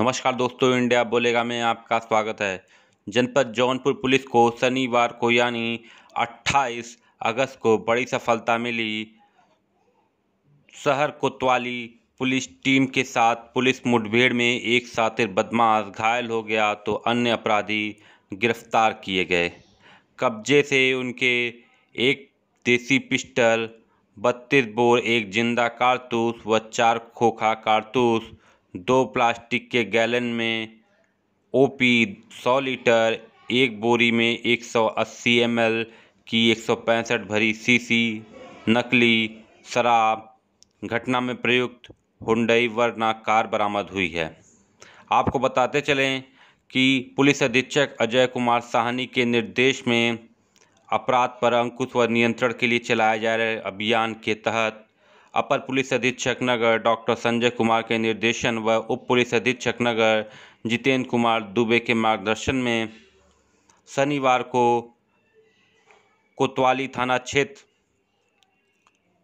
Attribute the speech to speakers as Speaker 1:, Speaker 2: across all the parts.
Speaker 1: नमस्कार दोस्तों इंडिया बोलेगा में आपका स्वागत है जनपद जौनपुर पुलिस को शनिवार को यानी 28 अगस्त को बड़ी सफलता मिली शहर कोतवाली पुलिस टीम के साथ पुलिस मुठभेड़ में एक सातिर बदमाश घायल हो गया तो अन्य अपराधी गिरफ्तार किए गए कब्जे से उनके एक देसी पिस्टल बत्तीस बोर एक जिंदा कारतूस व चार खोखा कारतूस दो प्लास्टिक के गैलन में ओपी 100 लीटर एक बोरी में 180 एल की एक भरी सीसी नकली शराब घटना में प्रयुक्त हुंडई वरना कार बरामद हुई है आपको बताते चलें कि पुलिस अधीक्षक अजय कुमार साहनी के निर्देश में अपराध पर अंकुश व नियंत्रण के लिए चलाए जा रहे अभियान के तहत अपर पुलिस अधीक्षक नगर डॉक्टर संजय कुमार के निर्देशन व उप पुलिस अधीक्षक नगर जितेंद्र कुमार दुबे के मार्गदर्शन में शनिवार को कोतवाली थाना क्षेत्र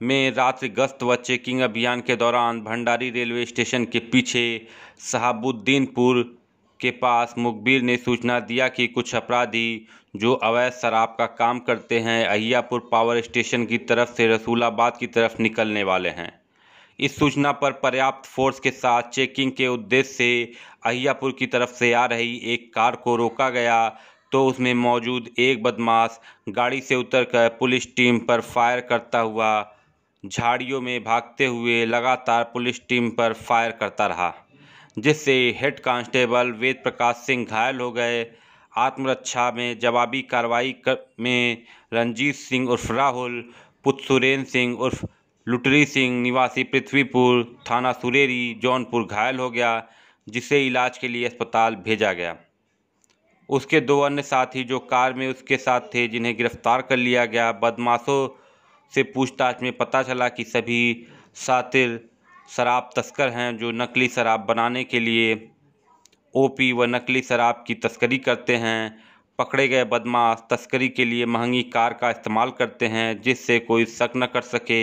Speaker 1: में रात्रि गश्त व चेकिंग अभियान के दौरान भंडारी रेलवे स्टेशन के पीछे शहाबुद्दीनपुर के पास मुखबिर ने सूचना दिया कि कुछ अपराधी जो अवैध शराब का काम करते हैं अहियापुर पावर स्टेशन की तरफ से रसूलाबाद की तरफ निकलने वाले हैं इस सूचना पर पर्याप्त फोर्स के साथ चेकिंग के उद्देश्य से अहियापुर की तरफ से आ रही एक कार को रोका गया तो उसमें मौजूद एक बदमाश गाड़ी से उतरकर पुलिस टीम पर फायर करता हुआ झाड़ियों में भागते हुए लगातार पुलिस टीम पर फायर करता रहा जिससे हेड कांस्टेबल वेद प्रकाश सिंह घायल हो गए आत्मरक्षा में जवाबी कार्रवाई कर, में रंजीत सिंह उर्फ राहुल पुत्र सुरेंद्र सिंह उर्फ लुटरी सिंह निवासी पृथ्वीपुर थाना सुरेरी जौनपुर घायल हो गया जिसे इलाज के लिए अस्पताल भेजा गया उसके दो अन्य साथी जो कार में उसके साथ थे जिन्हें गिरफ्तार कर लिया गया बदमाशों से पूछताछ में पता चला कि सभी सातिर शराब तस्कर हैं जो नकली शराब बनाने के लिए ओपी व नकली शराब की तस्करी करते हैं पकड़े गए बदमाश तस्करी के लिए महंगी कार का इस्तेमाल करते हैं जिससे कोई शक न कर सके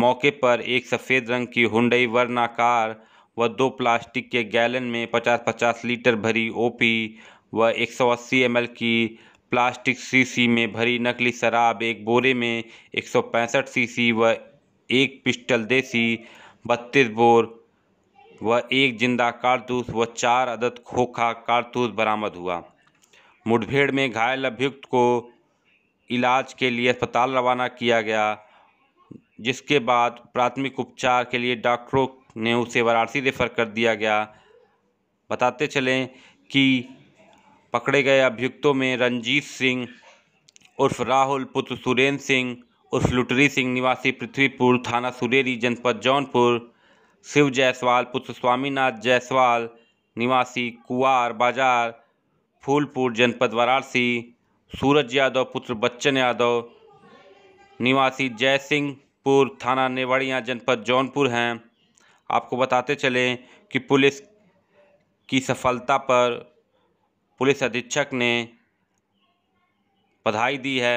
Speaker 1: मौके पर एक सफ़ेद रंग की हुडई वरना कार व दो प्लास्टिक के गैलन में 50-50 लीटर भरी ओपी व 180 एल की प्लास्टिक सीसी में भरी नकली शराब एक बोरे में 165 सीसी व एक पिस्टल देसी बत्तीस बोर व एक जिंदा कारतूस व चार अदद खोखा कारतूस बरामद हुआ मुठभेड़ में घायल अभियुक्त को इलाज के लिए अस्पताल रवाना किया गया जिसके बाद प्राथमिक उपचार के लिए डॉक्टरों ने उसे वाराणसी रेफर कर दिया गया बताते चलें कि पकड़े गए अभियुक्तों में रंजीत सिंह उर्फ राहुल पुत्र सुरेंद्र सिंह उर्फ लुटरी सिंह निवासी पृथ्वीपुर थाना सुरेरी जनपद जौनपुर शिव जायसवाल पुत्र स्वामीनाथ जायसवाल निवासी कुआर बाजार फूलपुर जनपद वाराणसी सूरज यादव पुत्र बच्चन यादव निवासी जय सिंहपुर थाना नेवाड़िया जनपद जौनपुर हैं आपको बताते चलें कि पुलिस की सफलता पर पुलिस अधीक्षक ने बधाई दी है